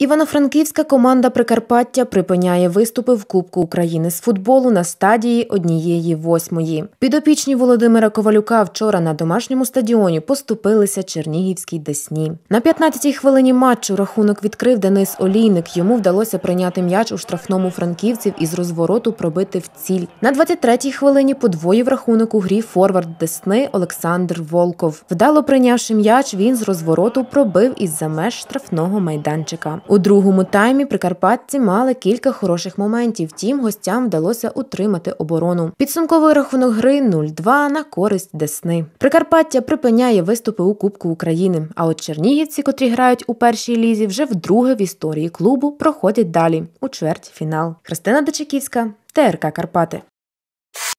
Івано-Франківська команда Прикарпаття припиняє виступи в Кубку України з футболу на стадії однієї восьмої. Підопічні Володимира Ковалюка вчора на домашньому стадіоні поступилися Чернігівській Десні. На 15-й хвилині матчу рахунок відкрив Денис Олійник. Йому вдалося прийняти м'яч у штрафному франківців і з розвороту пробити в ціль. На 23-й хвилині подвоїв рахунок у грі Форвард Десни Олександр Волков. Вдало прийнявши м'яч, він з розвороту пробив із за меж штрафного майданчика. У другому таймі прикарпатці мали кілька хороших моментів. Втім, гостям вдалося утримати оборону. Підсумковий рахунок гри 0-2 на користь Десни. Прикарпаття припиняє виступи у Кубку України. А от Чернігівці, котрі грають у першій лізі, вже вдруге в історії клубу проходять далі у чверть фінал. Христина Дочаківська, ТРК Карпати.